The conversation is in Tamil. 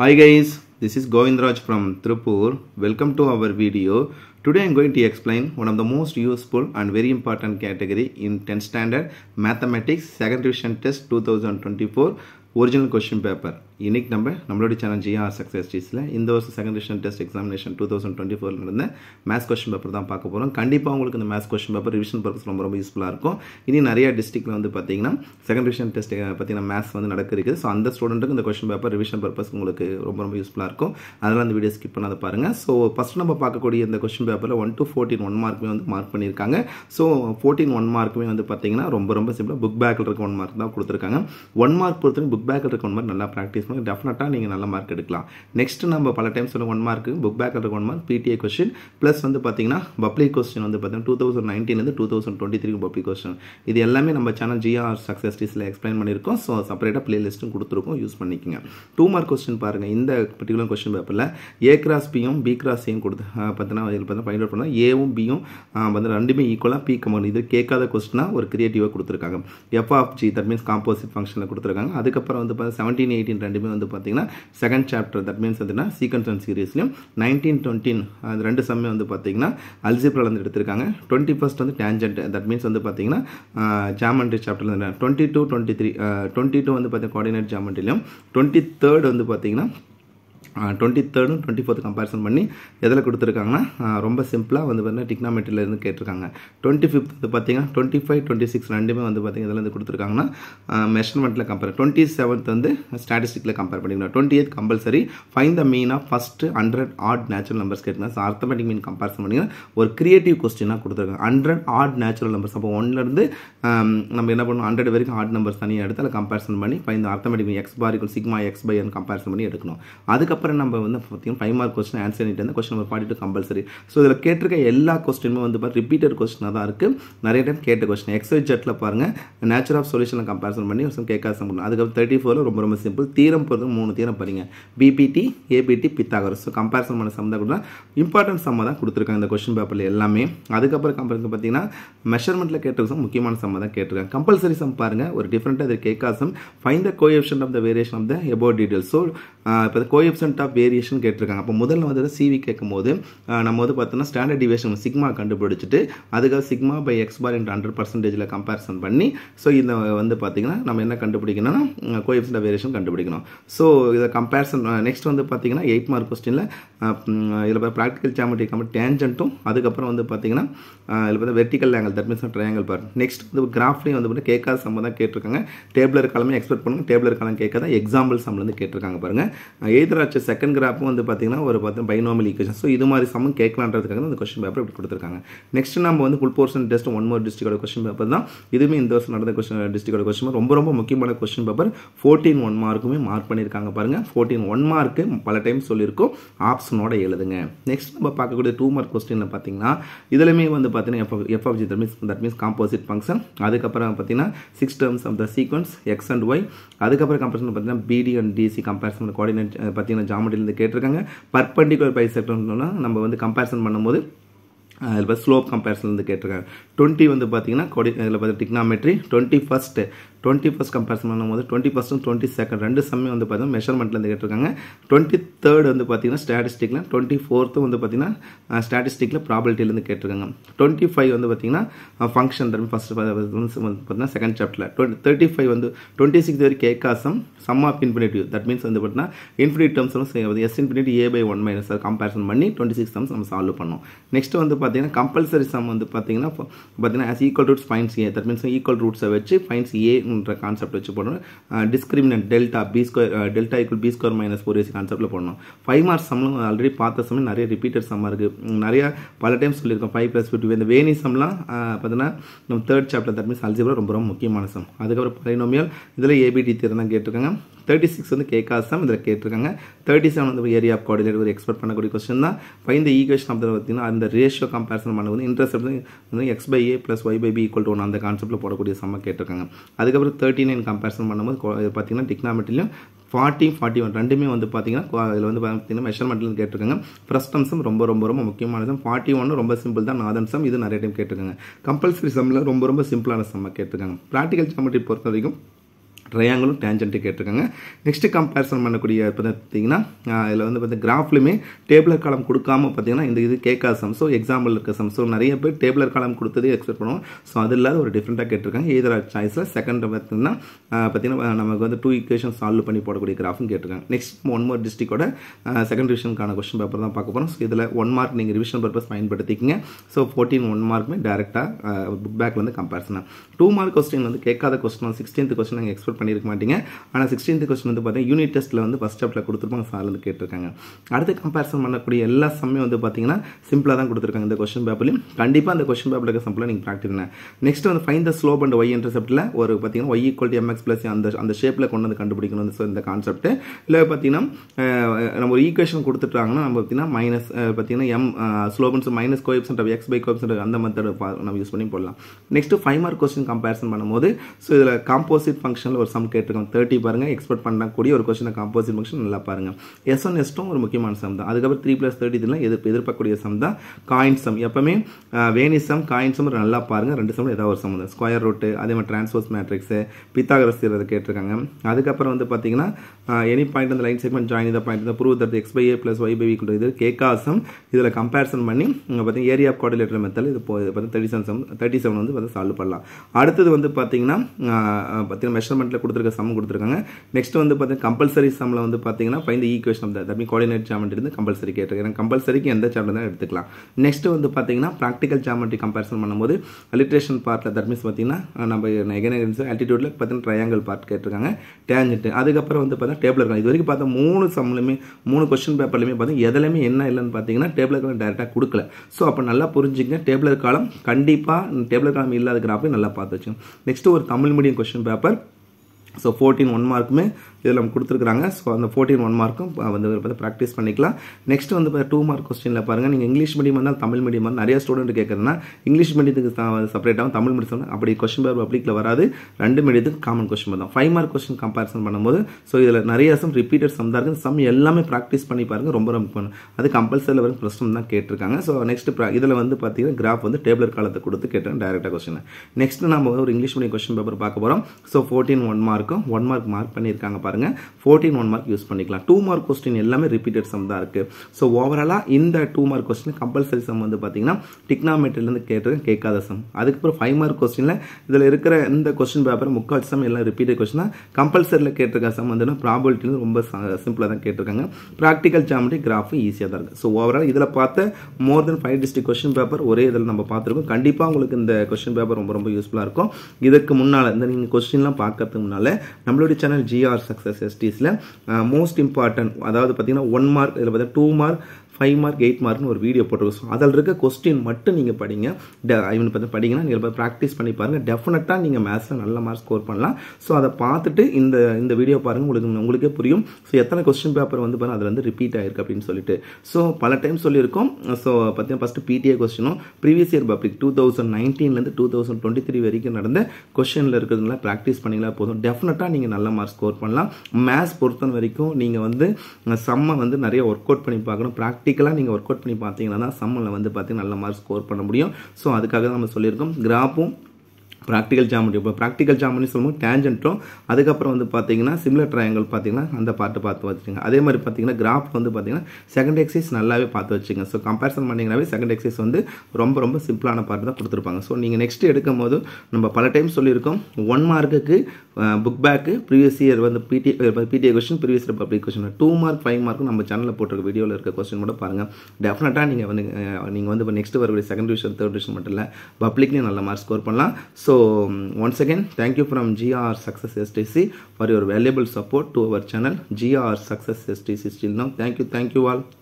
Hi guys, this is Govindraj from Tripur. Welcome to our video. Today I am going to explain one of the most useful and very important category in 10th standard Mathematics 2nd division Test 2024 original question paper. இன்றைக்கி நம்ம நம்மளுடைய சேனல் ஜிஆர் சக்ஸஸ் டீஸில் இந்த வருஷம் second division test examination two thousand twenty four நடந்த மேத்ஸ் கொஷின் பேப்பர் தான் பார்க்க போகிறோம் கண்டிப்பாக உங்களுக்கு இந்த maths question paper revision purpose ரொம்ப ரொம்ப யூஸ்ஃபுல்லாக இருக்கும் இனி நிறைய டிஸ்ட்ரிக்ட்டில் வந்து பார்த்தீங்கன்னா செகண்ட் டிவிஷன் டெஸ்ட் பார்த்திங்கன்னா மேத்ஸ் வந்து நடக்கிறது ஸோ அந்த ஸ்டூடெண்ட்டுக்கு இந்த கொஷின் பேப்பர் ரிவிஷன் பர்பஸ் உங்களுக்கு ரொம்ப ரொம்ப யூஸ்ஃபுல்லாக இருக்கும் அதனால் அந்த வீடியோ ஸ்கிப் பண்ணாத பாருங்கள் ஸோ ஃபஸ்ட் நம்ம பார்க்கக்கூடிய இந்த கொஸ்டின் பேப்பரில் ஒன் டு ஃபோர்டின் ஒன் மார்க்குமே வந்து மார்க் பண்ணியிருக்காங்க ஸோ ஃபோர்டீன் ஒன் மார்க்குமே வந்து பார்த்தீங்கன்னா ரொம்ப ரொம்ப சிம்பிளாக புக் பேக்கில் இருக்க ஒன் மார்க் தான் கொடுத்துருக்காங்க ஒன் மார்க் பொறுத்தவரைக்கும் புக் பேக்கில் இருக்க ஒன் மார்க் நல்லா ப்ராக்டிஸ் பண்ணுங்கள் டெஃபினட்டாக நீங்கள் நல்ல மார்க் எடுக்கலாம் நெக்ஸ்ட் நம்ம பல டைம் சொல்லுங்கள் ஒன் மார்க்கு புக் பேக் இருக்குது one mark PTA question plus வந்து பார்த்தீங்கன்னா பப்ளிக் கொஸ்டின் வந்து பார்த்தீங்கன்னா டூ தௌசண்ட் நைன்டீன்லேருந்து two thousand twenty three public question இது எல்லாமே நம்ம சேனல் ஜிஆர் சக்ஸஸ் டீஸில் எக்ஸ்பிளைன் பண்ணியிருக்கோம் ஸோ செப்பரேட்டாக பிளேலிஸ்ட்டும் கொடுத்துருக்கோம் யூஸ் பண்ணிக்கோங்க டூ மார்க் கொஸ்டின் பாருங்கள் இந்த பர்டிகுலர் கொஸ்டின் பேப்பரில் ஏ கிராஸ் பியும் பி கிராஸ் சியும் கொடுத்து பார்த்தீங்கன்னா இதில் பார்த்தீங்கன்னா ஃபைண்ட் அவுட் பண்ணால் ஏவும் பியும் வந்து ரெண்டுமே ஈக்குவலாக பி கமௌண்ட் இது கேட்காத கொஸ்டினாக ஒரு கிரியேட்டிவாக கொடுத்துருக்காங்க F of G that means composite ஃபங்க்ஷனில் கொடுத்துருக்காங்க அதுக்கப்புறம் வந்து பார்த்தீங்கன்னா செவன்டீன் எயிட்டின் ரெண்டு ரெண்டுமே வந்து பார்த்தீங்கன்னா செகண்ட் சாப்டர் தட் மீன்ஸ் வந்துன்னா சீக்வன்ஸ் அண்ட் சீரீஸ்லையும் நைன்டீன் டுவெண்ட்டின் அது ரெண்டு சம்மே வந்து பார்த்தீங்கன்னா அல்சிப்ரில் வந்து எடுத்திருக்காங்க டுவெண்ட்டி ஃபஸ்ட் வந்து டேஞ்சன்ட் தட் மீன்ஸ் வந்து பார்த்தீங்கன்னா geometry chapter twenty two twenty three twenty two வந்து பார்த்தீங்கன்னா கோஆர்டினேட் ஜாமண்ட்ரிலையும் டுவெண்ட்டி தேர்ட் வந்து பார்த்தீங்கன்னா டுவெண்ட்டி தேர்டும் டுவெண்ட்டி ஃபோர்த்து கம்பேரிசன் பண்ணி எதில் கொடுத்துருக்காங்கன்னா ரொம்ப சிம்பிளாக வந்து பார்த்திங்கன்னா டிக்னாமெட்ரியிலேருந்து கேட்டிருக்காங்க டுவெண்ட்டி ஃபிஃப்த் வந்து பார்த்திங்கன்னா டுவெண்ட்டி ஃபைவ் டுவெண்ட்டி சிக்ஸ் ரெண்டுமே வந்து பார்த்திங்கன்னா இதில் வந்து கொடுத்துருக்காங்கன்னா மெஷர்மெண்ட்டில் கம்பேர் டுவெண்ட்டி செவன்த் வந்து ஸ்டாட்டிஸ்டிக்கில் கம்பேர் பண்ணிக்கலாம் twenty eighth compulsory find the மீனாக first hundred odd natural numbers கேட்டுங்க ஸோ அர்த்தமெட்டிக் மீன் கம்பேரிசன் பண்ணிங்கன்னா ஒரு க்ரியேட்டிவ் கொஸ்டினாக கொடுத்துருக்காங்க ஹண்ட்ரட் ஆட் நேச்சுரல் நம்பர்ஸ் அப்போ ஒன்லேருந்து நம்ம என்ன பண்ணணும் ஹண்ட்ரட் வரைக்கும் ஆட் நம்பர்ஸ் தனியாக எடுத்து அதில் கம்பேரிசன் பண்ணி find arithmetic mean x bar sigma x by comparison பண்ணி எடுக்கணும் அதுக்கப்புறம் அப்புறம் நம்ம வந்து பார்த்திங்கன்னா ஃபைவ் மார்க் கொஸ்டின் ஆன்சர் பண்ணிட்டு வந்து question number forty two compulsory so இதில் கேட்டிருக்க எல்லா கொஸ்டினுமே வந்து பார்த்து ரிப்பீட்டட் கொஸ்டினாக தான் இருக்குது நிறைய டைம் கேட்ட கொஸ்டின் எக்ஸைட் ஜெட்டில் பாருங்கள் நேச்சர் ஆஃப் சொல்யூஷனை கம்பேரிசன் பண்ணி ஒரு சம் கேட்காச பண்ணணும் அதுக்கப்புறம் தேர்ட்டி ஃபோரில் ரொம்ப ரொம்ப சிம்பிள் தீரம் போகிறது மூணு தீரம் படிங்க BPT ABT Pythagoras so comparison பண்ண சம்மந்தா கூட இம்பார்ட்டன்ட் சம்ம தான் கொடுத்துருக்காங்க இந்த கொஸ்டின் பேப்பரில் எல்லாமே அதுக்கப்புறம் கம்பேரிசன் பார்த்தீங்கன்னா மெஷர்மெண்ட்டில் கேட்டிருக்க முக்கியமான சம்ம தான் கேட்டிருக்காங்க கம்பல்சரி சம் பாருங்கள் ஒரு டிஃப்ரெண்ட்டாக இது கேட்காசம் find the coefficient of the variation of the above details so இப்போ கோஎஃப்ஷன் கோஷன்ட் ஆஃப் வேரியேஷன் கேட்டிருக்காங்க அப்போ முதல்ல வந்து சிவி கேட்கும்போது நம்ம வந்து பார்த்தோம்னா ஸ்டாண்டர்ட் டிவேஷன் சிக்மா கண்டுபிடிச்சிட்டு அதுக்காக sigma by x bar into hundred பர்சன்டேஜில் கம்பேரிசன் பண்ணி ஸோ இந்த வந்து பார்த்திங்கன்னா நம்ம என்ன கண்டுபிடிக்கணும்னா கோஎஃபிஷியன்ட் ஆஃப் வேரியேஷன் கண்டுபிடிக்கணும் ஸோ இதை கம்பேரிசன் நெக்ஸ்ட் வந்து பார்த்தீங்கன்னா எயிட் மார்க் கொஸ்டினில் இதில் ப்ராக்டிக்கல் ஜாமெட்ரி கம்பெனி டேஞ்சன்ட்டும் அதுக்கப்புறம் வந்து பார்த்தீங்கன்னா இதில் பார்த்து vertical angle that means triangle பார் நெக்ஸ்ட் வந்து கிராஃப்லையும் வந்து பார்த்து கேட்காத தான் கேட்டிருக்காங்க டேபிளர் காலமே எக்ஸ்பெக்ட் பண்ணுங்க டேபிளர் காலம் கேட்காத எக்ஸாம்பிள் சம்லேருந்து கேட்டிருக்காங்க பாருங்கள் எய்தராச்சு நெக்ஸ்ட்டு செகண்ட் கிராஃபும் வந்து பார்த்திங்கன்னா ஒரு பார்த்து பைனாமல் ஈக்குவேஷன் ஸோ இது மாதிரி சமம் கேட்கலான்றதுக்காக அந்த கொஸ்டின் பேப்பர் இப்படி கொடுத்துருக்காங்க நெக்ஸ்ட் நம்ம வந்து full portion test one more டிஸ்ட்ரிக்டோட கொஸ்டின் பேப்பர் தான் இதுவுமே இந்த வருஷம் நடந்த கொஸ்டின் டிஸ்ட்ரிக்டோட கொஸ்டின் ரொம்ப ரொம்ப முக்கியமான கொஸ்டின் பேப்பர் ஃபோர்டீன் ஒன் மார்க்குமே மார்க் பண்ணியிருக்காங்க பாருங்கள் ஃபோர்டீன் ஒன் மார்க்கு பல டைம் சொல்லியிருக்கோம் ஆப்ஷனோட எழுதுங்க நெக்ஸ்ட் நம்ம பார்க்கக்கூடிய டூ மார்க் கொஸ்டினில் பார்த்தீங்கன்னா இதுலையுமே வந்து பார்த்தீங்கன்னா F G that means that means composite function அதுக்கப்புறம் பார்த்தீங்கன்னா six terms of the sequence x and y அதுக்கப்புறம் கம்பேரிசன் பார்த்தீங்கன்னா PT and DC comparison coordinate பார்த்தீங்கன்னா ஜாமெட்ரியிலேருந்து கேட்டிருக்காங்க பர்பண்டிகுலர் பைசெக்டர்னா நம்ம வந்து கம்பேரிசன் பண்ணும்போது அதில் ஸ்லோப் கம்பேரிசன் வந்து கேட்டிருக்காங்க டுவெண்ட்டி வந்து பார்த்தீங்கன்னா கொடி இதில் பார்த்தீங்கன்னா trigonometry twenty first twenty first comparison பண்ணும்போது டுவெண்ட்டி ஃபஸ்ட்டும் டுவெண்ட்டி செகண்ட் ரெண்டு செம்மே வந்து பார்த்தீங்கன்னா மெஷர்மெண்ட்லேருந்து கேட்டிருக்காங்க டுவெண்ட்டி தேர்ட் வந்து பார்த்தீங்கன்னா ஸ்டாட்டிஸ்டிக்கில் டுவெண்ட்டி ஃபோர்த்தும் வந்து பார்த்தீங்கன்னா ஸ்டாட்டிஸ்டிக்கில் ப்ராபிலிட்டிலேருந்து கேட்டிருக்காங்க டுவெண்ட்டி ஃபைவ் வந்து பார்த்தீங்கன்னா ஃபங்க்ஷன் தரும் ஃபஸ்ட் பார்த்தீங்கன்னா செகண்ட் சாப்டரில் டுவெண்ட்டி தேர்ட்டி ஃபைவ் வந்து டுவெண்ட்டி சிக்ஸ் வரைக்கும் கேக்காசம் sum of infinitive that means வந்து பார்த்தீங்கன்னா இன்ஃபினிட் டேர்ம்ஸும் S infinity A by one minus comparison பண்ணி டுவெண்ட்டி சிக்ஸ் டேர்ம்ஸ் நம்ம சால்வ் பண்ணோம் நெக்ஸ்ட் வந்து பார்த்தீங்கன்னா கம்பல்சரி சம் வந்து பார்த்தீங்கன்னா பார்த்தீங்கன்னா has equal roots find A that means equal ரூட்ஸை வச்சு ஃபைன்ஸ் ஏ என்ற கான்செப்ட் வச்சு போடணும் discriminant delta B square delta equal B square minus four AC கான்செப்ட்டில் போடணும் ஃபைவ் மார்க்ஸ் சம்லாம் ஆல்ரெடி பார்த்த சமயம் நிறைய ரிப்பீட்டட் சம்மாக இருக்குது நிறையா பல டைம் சொல்லியிருக்கோம் ஃபைவ் ப்ளஸ் ஃபிஃப்டி இந்த வேணி சம்லாம் பார்த்தீங்கன்னா நம்ம third chapter that means algebra ரொம்ப ரொம்ப முக்கியமான சம் அதுக்கப்புறம் பைனோமியல் இதில் ஏபிடி தேர்தல் தான் கேட்டிருக்காங்க தேர்ட்டி சிக்ஸ் வந்து கேட்காத சம் இதில் கேட்டிருக்காங்க தேர்ட்டி செவன் வந்து ஏரியா ஆஃப் கோஆர்டினேட் ஒரு எக்ஸ்பெக்ட் பண்ணக்கூடிய கொஸ்டின் தான் இப்போ இந்த ஈக்குவேஷன் ஆஃப் பார்த்தீங்கன்னா அந்த ரேஷியோ கம்பேரிசன் பண்ண வந்து இன்ட்ரெஸ்ட் வந்து x by A plus y by B equal to one அந்த கான்செப்ட்டில் போடக்கூடிய சம்மை கேட்டிருக்காங்க அதுக்கப்புறம் அதுக்கப்புறம் தேர்ட்டி நைன் கம்பேரிசன் பண்ணும்போது பார்த்திங்கன்னா டிக்னாமெட்ரிலையும் ஃபார்ட்டி ஃபார்ட்டி ஒன் ரெண்டுமே வந்து பார்த்தீங்கன்னா இதில் வந்து பார்த்தீங்கன்னா மெஷர்மெண்ட்லேருந்து கேட்டிருக்காங்க ஃப்ரஸ்டம்ஸும் ரொம்ப ரொம்ப ரொம்ப முக்கியமானது ஃபார்ட்டி ஒன் ரொம்ப சிம்பிள் தான் நாதன் சம் இது நிறைய டைம் கேட்டிருக்காங்க கம்பல்சரி சம்மில் ரொம்ப ரொம்ப சிம்பிளான சம்மாக கேட்டிருக்காங்க ப்ராக்டிகல் ஜாமெட்ரி பொறுத்த வரைக்கும் ட்ரையாங்கிளும் டேஞ்சன்ட்டு கேட்டிருக்காங்க நெக்ஸ்ட்டு கம்பேரிசன் பண்ணக்கூடிய பார்த்தீங்கன்னா இதில் வந்து பார்த்தீங்கன்னா கிராஃப்லையுமே டேபிளர் காலம் கொடுக்காம பார்த்தீங்கன்னா இந்த இது கேட்காத சம்ஸோ எக்ஸாம்பிள் இருக்க சம்ஸோ நிறைய பேர் டேபிளர் காலம் கொடுத்ததே எக்ஸ்பெக்ட் பண்ணுவோம் ஸோ அது இல்லாத ஒரு டிஃப்ரெண்ட்டாக கேட்டிருக்காங்க ஏதாவது சாய்ஸில் செகண்ட் பார்த்தீங்கன்னா பார்த்தீங்கன்னா நமக்கு வந்து டூ ஈக்குவேஷன் சால்வ் பண்ணி போடக்கூடிய கிராஃப்னு கேட்டிருக்காங்க நெக்ஸ்ட் ஒன் மோர் டிஸ்ட்ரிக்டோட செகண்ட் டிவிஷனுக்கான கொஸ்டின் பேப்பர் தான் பார்க்க போகிறோம் ஸோ இதில் ஒன் மார்க் நீங்கள் ரிவிஷன் பர்பஸ் பயன்படுத்திக்கிங்க ஸோ ஃபோர்டீன் ஒன் மார்க்குமே டேரெக்டாக புக் வந்து கம்பேரிசன் டூ மார்க் கொஸ்டின் வந்து கேட்காத கொஸ்டின் சிக்ஸ்டீன்த் கொஸ்டின் நாங்கள் எக்ஸ்பெக்ட் பண்ணியிருக்க மாட்டீங்க ஆனால் சிக்ஸ்டீன்த் கொஸ்டின் வந்து பார்த்தீங்கன்னா யூனிட் டெஸ்ட்டில் வந்து ஃபஸ்ட் சாப்டரில் கொடுத்துருப்பாங்க சார் வந்து கேட்டிருக்காங்க அடுத்து கம்பேரிசன் பண்ணக்கூடிய எல்லா சம்மையும் வந்து பார்த்தீங்கன்னா சிம்பிளாக தான் கொடுத்துருக்காங்க இந்த கொஸ்டின் பேப்பர்லையும் கண்டிப்பாக அந்த கொஸ்டின் பேப்பர் இருக்க சம்பளம் நீங்கள் ப்ராக்டிஸ் பண்ண நெக்ஸ்ட் வந்து find the slope and y இன்டர்செப்ட்டில் ஒரு பார்த்தீங்கன்னா ஒய் டி எம்எக்ஸ் பிளஸ் அந்த அந்த ஷேப்பில் கொண்டு வந்து கண்டுபிடிக்கணும் வந்து இந்த கான்செப்ட் இல்லை பார்த்தீங்கன்னா நம்ம ஒரு ஈக்குவேஷன் கொடுத்துட்டாங்கன்னா நம்ம பார்த்தீங்கன்னா மைனஸ் பார்த்தீங்கன்னா எம் ஸ்லோபன்ஸ் minus coefficient of x by coefficient அந்த மெத்தட் நம்ம யூஸ் பண்ணி போடலாம் next five mark question comparison பண்ணும்போது ஸோ இதில் காம்போசிட் ஃபங்க்ஷனில் ஒரு ஒரு சம் கேட்டிருக்கோம் தேர்ட்டி பாருங்கள் எக்ஸ்பெக்ட் பண்ணக்கூடிய ஒரு கொஸ்டின் காம்போசிட் ஃபங்க்ஷன் நல்லா பாருங்கள் எஸ் ஒன் எஸ்டும் ஒரு முக்கியமான சம் தான் அதுக்கப்புறம் த்ரீ ப்ளஸ் தேர்ட்டி இதெல்லாம் எதிர்ப்பு எதிர்பார்க்கக்கூடிய சம் தான் காயின் சம் எப்பவுமே வேணி சம் காயின் சம் நல்லா பாருங்கள் ரெண்டு சம் ஏதாவது ஒரு சம் தான் ஸ்கொயர் ரூட்டு அதே மாதிரி டிரான்ஸ்போர்ஸ் மேட்ரிக்ஸு பித்தாகரஸ் அதை கேட்டிருக்காங்க அதுக்கப்புறம் வந்து பார்த்தீங்கன்னா எனி பாயிண்ட் அந்த லைன் செக்மெண்ட் ஜாயின் இந்த பாயிண்ட் இந்த prove that x by A plus y by விக்குன்ற இது கேக்காசம் இதில் கம்பேரிசன் பண்ணி இங்கே பார்த்தீங்கன்னா ஏரியா கோஆர்டினேட்டர் மெத்தல் இது பார்த்தீங்கன்னா தேர்ட்டி செவன் தேர்ட்டி செவன் வந்து பார்த்து சால்வ் பண்ணலாம் அடுத்தது வந்து பார்த்தீங்கன்னா பார்த்தீங்கன்னா மெஷர்மெண்ட்டில் கொடுத்துருக்க சம் கொடுத்துருக்காங்க நெக்ஸ்ட் வந்து பார்த்தீங்கன்னா கம்பல்சரி சம்மில் வந்து பார்த்தீங்கன்னா find the equation of that mean coordinate geometry compulsory கேட்டிருக்காங்க கம்பல்சரிக்கு எந்த சாப்டர் தான் எடுத்துக்கலாம் நெக்ஸ்ட் வந்து பார்த்தீங்கன்னா ப்ராக்டிக்கல் ஜாமெட்ரி கம்பேரிசன் பண்ணும்போது அலிட்ரேஷன் பார்ட்டில் தட் மீன்ஸ் பார்த்தீங்கன்னா நம்ம எகனெகன்ஸ் ஆல்டிடியூடில் பார்த்தீங்கன்னா ட்ரையாங்கிள் பார்ட் கேட்டிருக்காங்க டேஞ்செட்டு அதுக்கப்புறம் வந்து பார்த்தீங்கன்னா டேபிள் இருக்காங்க இது வரைக்கும் பார்த்தா மூணு சம்லுமே மூணு கொஸ்டின் பேப்பர்லையுமே பார்த்தீங்கன்னா எதுலையுமே என்ன இல்லைன்னு பார்த்தீங்கன்னா டேபிள் இருக்கலாம் டேரெக்டாக கொடுக்கல ஸோ அப்போ நல்லா புரிஞ்சுங்க டேபிள் காலம் கண்டிப்பாக டேபிள் காலம் இல்லாத கிராஃபை நல்லா பார்த்து வச்சுக்கோங்க நெக்ஸ்ட் ஒரு Tamil medium question paper so fourteen one mark में இதில் நம்ம கொடுத்துருக்குறாங்க ஸோ அந்த ஃபோர்டீன் ஒன் மார்க்கும் வந்து பார்த்து ப்ராக்டிஸ் பண்ணிக்கலாம் நெக்ஸ்ட் வந்து டூ மார்க் கொஸ்டினில் பாருங்கள் நீங்கள் இங்கிலீஷ் மீடியம் இருந்தால் தமிழ் மீடியம் வந்து நிறைய ஸ்டூடெண்ட் கேட்குறதுனா இங்கிலீஷ் மீடியத்துக்கு செப்பரேட்டாகவும் தமிழ் மீடியம் அப்படி கொஸ்டின் பேர் பப்ளிக்கில் வராது ரெண்டு மீடியத்துக்கு காமன் கொஸ்டின் தான் ஃபைவ் மார்க் கொஸ்டின் கம்பேரிசன் பண்ணும்போது ஸோ இதில் நிறைய சம் ரிப்பீட்டட் சம் தான் இருக்குது சம் எல்லாமே ப்ராக்டிஸ் பண்ணி பாருங்கள் ரொம்ப ரொம்ப அது கம்பல்சரியில் வரும் பிரச்சனை தான் கேட்டிருக்காங்க ஸோ நெக்ஸ்ட் இதில் வந்து பார்த்தீங்கன்னா கிராஃப் வந்து டேபிளர் காலத்தை கொடுத்து கேட்டேன் டேரெக்டாக கொஸ்டின் நெக்ஸ்ட் நம்ம ஒரு இங்கிலீஷ் மீடியம் கொஸ்டின் பேப்பர் பார்க்க போகிறோம் ஸோ ஃபோர்டீன் ஒன் மார்க்கும் ஒன் மார்க் மார்க் பண்ணியிருக்காங்க பாருங்க ஃபோர்டீன் ஒன் மார்க் யூஸ் பண்ணிக்கலாம் டூ மார்க் கொஸ்டின் எல்லாமே ரிப்பீட்டட் சம் தான் இருக்கு ஸோ ஓவராலாக இந்த two mark question compulsory sum வந்து பார்த்தீங்கன்னா டிக்னாமெட்ரிலேருந்து கேட்டது கேட்காத சம் அதுக்கப்புறம் ஃபைவ் மார்க் கொஸ்டினில் இதில் இருக்கிற இந்த கொஸ்டின் பேப்பர் முக்கால் சம் எல்லாம் ரிப்பீட்டட் கொஸ்டினா கம்பல்சரியில் கேட்டிருக்க சம் வந்து ப்ராபிலிட்டி ரொம்ப சிம்பிளாக தான் கேட்டிருக்காங்க ப்ராக்டிக்கல் ஜாமெட்ரி கிராஃபும் ஈஸியாக தான் இருக்குது ஸோ ஓவரால் இதில் பார்த்த more than five district question paper ஒரே இதில் நம்ம பார்த்துருக்கோம் கண்டிப்பாக உங்களுக்கு இந்த கொஸ்டின் பேப்பர் ரொம்ப ரொம்ப யூஸ்ஃபுல்லாக இருக்கும் இதுக்கு முன்னால் இந்த நீங்கள் கொஸ்டின்லாம் பார்க்கறதுக்கு முன்னால் நம்மளுடைய சேனல் ஜிஆர் சக்ஸஸ் எஸ்டிஸில் மோஸ்ட் இம்பார்ட்டன்ட் அதாவது பார்த்திங்கன்னா ஒன் மார்க் இதில் பார்த்தீங்கன்னா two mark five mark eight மார்க்னு ஒரு வீடியோ போட்டிருக்கோம் ஸோ அதில் இருக்க கொஸ்டின் மட்டும் நீங்கள் படிங்க ஐ மீன் படிங்கன்னா நீங்கள் ப்ராக்டிஸ் பண்ணி பாருங்கள் டெஃபினட்டாக நீங்கள் மேக்ஸில் நல்ல மார்க் ஸ்கோர் பண்ணலாம் ஸோ அதை பார்த்துட்டு இந்த இந்த வீடியோ பாருங்கள் உங்களுக்கு உங்களுக்கே புரியும் ஸோ எத்தனை கொஸ்டின் பேப்பர் வந்து பாருங்கள் அதில் வந்து ரிப்பீட் ஆயிருக்கு அப்படின்னு சொல்லிட்டு ஸோ பல டைம் சொல்லியிருக்கோம் ஸோ பார்த்தீங்கன்னா ஃபஸ்ட்டு பிடிஏ கொஸ்டினும் previous year public two thousand நைன்டீன்லேருந்து டூ தௌசண்ட் டுவெண்ட்டி த்ரீ வரைக்கும் நடந்த கொஸ்டினில் இருக்கிறதுனால ப்ராக்டிஸ் பண்ணிங்களா போதும் டெஃபினட்டாக நீங்கள் நல்ல மார்க் ஸ்கோர் பண்ணலாம் மேத்ஸ் பொறுத்தன வரைக்கும் நீங்கள் வந்து செம்ம வந்து நிறைய ஒர்க் அவுட் பண்ணி பார்க்கணும் ப்ராக்டிஸ் ப்ராக்டிக்கலாக நீங்கள் ஒர்க் அவுட் பண்ணி பார்த்தீங்கன்னா தான் சம்மில் வந்து பார்த்திங்கன்னா நல்ல மார்க் ஸ்கோர் பண்ண முடியும் ஸோ அதுக்காக தான் நம்ம சொல்லியிருக்கோம் கிராப்பும் ப்ராக்டிக்கல் ஜாமெண்ட்ரி இப்போ ப்ராக்டிக்கல் ஜாமெண்ட்ரி சொல்லும்போது டேஞ்சென்ட்டும் அதுக்கப்புறம் வந்து பார்த்தீங்கன்னா சிம்லர் ட்ரையாங்கல் பார்த்திங்கன்னா அந்த பாட்டு பார்த்து வச்சுருங்க அதே மாதிரி பார்த்தீங்கன்னா கிராஃப் வந்து பார்த்திங்கன்னா செகண்ட் எக்ஸைஸ் நல்லாவே பார்த்து வச்சுங்க ஸோ கம்பேரிசன் பண்ணிங்கனாவே செகண்ட் எக்ஸைஸ் வந்து ரொம்ப ரொம்ப சிம்பிளான பாட்டு தான் கொடுத்துருப்பாங்க ஸோ நீங்கள் நெக்ஸ்ட் எடுக்கும் போது நம்ம பல டைம் சொல்லியிருக்கோம் ஒன் மார்க்குக்கு புக் பேக்கு ப்ரீவியஸ் இயர் வந்து PT PTA question previous year public question two mark five மார்க்கும் நம்ம சேனலில் போட்டிருக்க வீடியோவில் இருக்க கொஸ்டின் கூட பாருங்கள் டெஃபினட்டாக நீங்கள் வந்து நீங்கள் வந்து இப்போ நெக்ஸ்ட் வரக்கூடிய செகண்ட் டிவிஷன் தேர்ட் டிவிஷன் மட்டும் இல்லை பப்ளிக்லேயும் நல்ல மார்க் ஸ்கோர் பண்ணலாம் so So um, once again, thank you from GR Success STC for your valuable support to our channel GR Success STC still now. Thank you, thank you all.